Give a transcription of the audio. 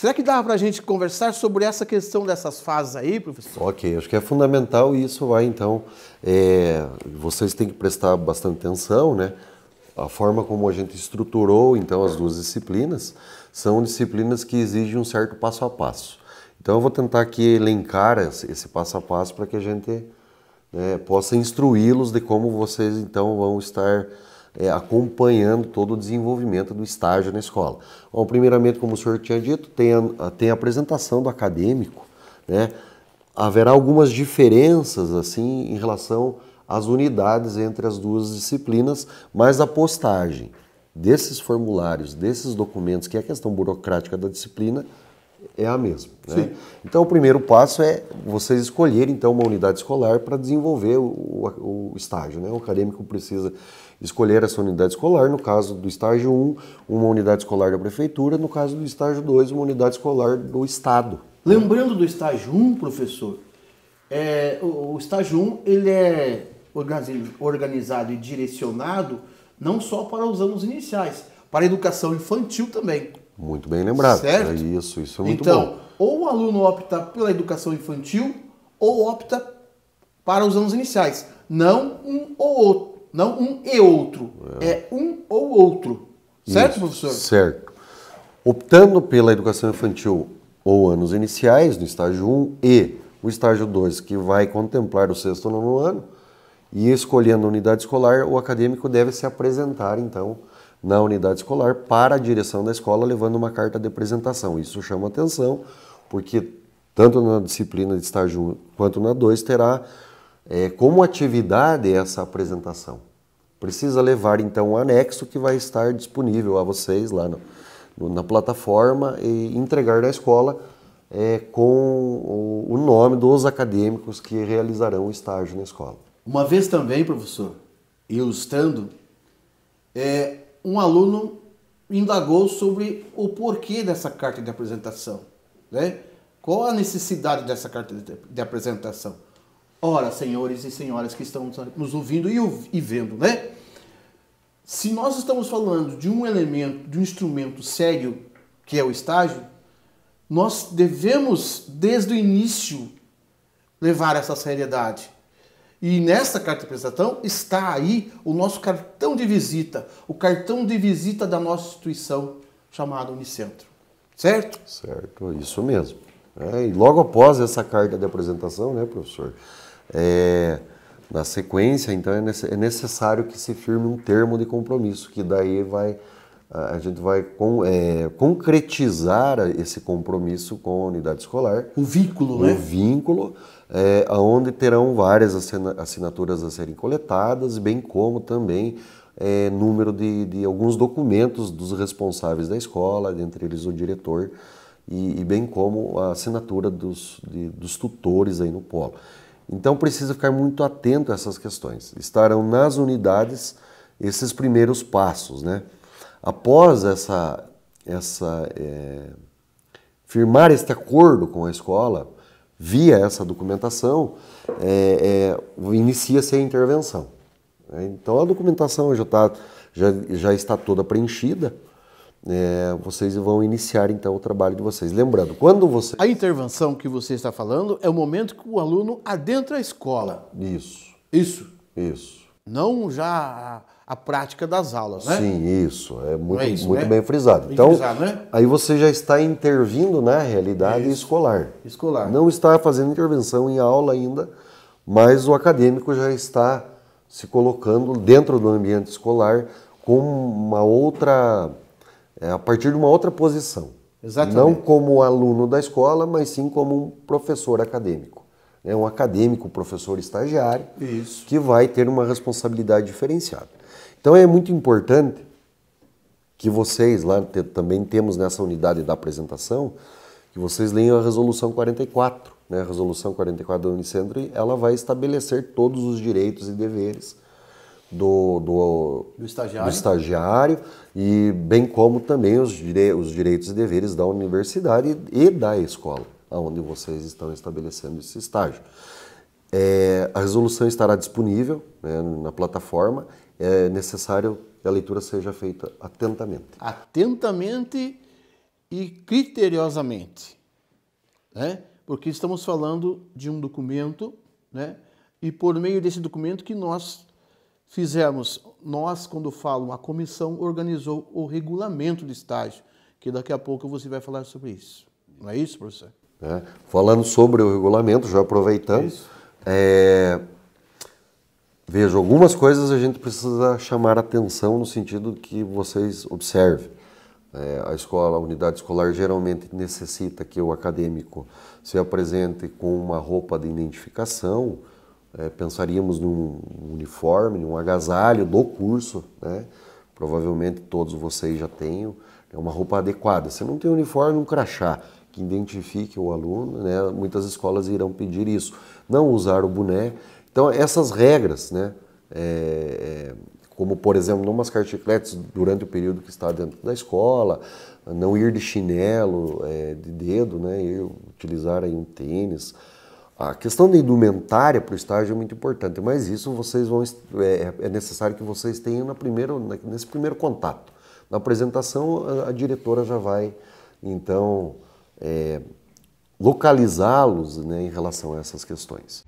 Será que dá para a gente conversar sobre essa questão dessas fases aí, professor? Ok, acho que é fundamental isso vai então. É, vocês têm que prestar bastante atenção, né? A forma como a gente estruturou então as duas disciplinas são disciplinas que exigem um certo passo a passo. Então eu vou tentar aqui elencar esse passo a passo para que a gente né, possa instruí-los de como vocês então vão estar é, acompanhando todo o desenvolvimento do estágio na escola. Bom, primeiramente, como o senhor tinha dito, tem a, tem a apresentação do acadêmico, né? Haverá algumas diferenças, assim, em relação às unidades entre as duas disciplinas, mas a postagem desses formulários, desses documentos, que é a questão burocrática da disciplina, é a mesma. Né? Então, o primeiro passo é vocês escolherem então uma unidade escolar para desenvolver o, o, o, estágio. Né? O acadêmico precisa escolher essa unidade escolar, no caso do estágio 1, uma unidade escolar da prefeitura, no caso do estágio 2, uma unidade escolar do estado. Lembrando do estágio 1, professor, é, o, o estágio 1 ele é organizado e direcionado não só para os anos iniciais, para a educação infantil também. Muito bem lembrado. Certo? É isso, isso é muito então, bom. Então, ou o aluno opta pela educação infantil ou opta para os anos iniciais. Não um ou outro. Não um e outro. É, é um ou outro. Certo, isso, professor? Certo. Optando pela educação infantil ou anos iniciais, no estágio 1, e o estágio 2, que vai contemplar o sexto ou nono ano, e escolhendo a unidade escolar, o acadêmico deve se apresentar, então, na unidade escolar para a direção da escola levando uma carta de apresentação. Isso chama atenção, porque tanto na disciplina de estágio 1 quanto na 2 terá é, como atividade essa apresentação. Precisa levar então o um anexo que vai estar disponível a vocês lá no, no, na plataforma e entregar na escola é, com o, o nome dos acadêmicos que realizarão o estágio na escola. Uma vez também, professor, ilustrando, é, um aluno indagou sobre o porquê dessa carta de apresentação, né? Qual a necessidade dessa carta de apresentação? Ora, senhores e senhoras que estão nos ouvindo e vendo, né? Se nós estamos falando de um elemento, de um instrumento sério, que é o estágio, nós devemos, desde o início, levar essa seriedade. E nessa carta de apresentação está aí o nosso cartão de visita, o cartão de visita da nossa instituição chamada Unicentro. Certo? Certo, é isso mesmo. É, e logo após essa carta de apresentação, né, professor? É, na sequência, então, é, é necessário que se firme um termo de compromisso, que daí vai a gente vai com, é, concretizar esse compromisso com a unidade escolar. O vínculo, um né? O vínculo, é, onde terão várias assinaturas a serem coletadas, bem como também é, número de, de, alguns documentos dos responsáveis da escola, dentre eles o diretor, e, e bem como a assinatura dos, de, dos tutores aí no polo. Então precisa ficar muito atento a essas questões. Estarão nas unidades esses primeiros passos, né? Após essa, essa é, firmar este acordo com a escola, via essa documentação, é, é, inicia-se a intervenção. Né? Então a documentação já, tá, já, já está toda preenchida. É, vocês vão iniciar então o trabalho de vocês. Lembrando, quando você. A intervenção que você está falando é o momento que o aluno adentra a escola. Isso. Isso. Isso. Não já a, a prática das aulas, né? Sim, isso. É muito, é isso, muito né? bem frisado. Bem então, frisado, né? aí você já está intervindo na realidade isso. escolar. Escolar. Não está fazendo intervenção em aula ainda, mas o acadêmico já está se colocando dentro do ambiente escolar com uma outra, é, a partir de uma outra posição. Exatamente. Não como aluno da escola, mas sim como um professor acadêmico. É um acadêmico, professor estagiário, Isso. que vai ter uma responsabilidade diferenciada. Então é muito importante que vocês, lá também temos nessa unidade da apresentação, que vocês leiam a Resolução 44 né, a Resolução 44 da Unicentro, ela vai estabelecer todos os direitos e deveres do, do, do, estagiário. do estagiário. e bem como também os, dire, os direitos e deveres da universidade e, e da escola, onde vocês estão estabelecendo esse estágio. É, a resolução estará disponível né, na plataforma. É necessário que a leitura seja feita atentamente. Atentamente e criteriosamente. Né? porque estamos falando de um documento, né? E por meio desse documento que nós fizemos, nós, quando falo, a comissão organizou o regulamento de estágio, que daqui a pouco você vai falar sobre isso. Não é isso, professor? É. Falando sobre o regulamento, já aproveitando, é, vejo algumas coisas a gente precisa chamar atenção no sentido que vocês observem. É, a escola, a unidade escolar, geralmente necessita que o acadêmico se apresente com uma roupa de identificação, é, pensaríamos num uniforme, num agasalho do curso, né? provavelmente todos vocês já tenham, é uma roupa adequada. Se não tem uniforme, um crachá que identifique o aluno, né? muitas escolas irão pedir isso. Não usar o boné. Então, essas regras, né? É, é como por exemplo não mascar chicletes durante o período que está dentro da escola, não ir de chinelo, é, de dedo, né, e utilizar aí um tênis. A questão da indumentária para o estágio é muito importante, mas isso vocês vão é, é necessário que vocês tenham na primeiro, nesse primeiro contato. Na apresentação, a, diretora já vai então é, localizá-los né, em relação a essas questões.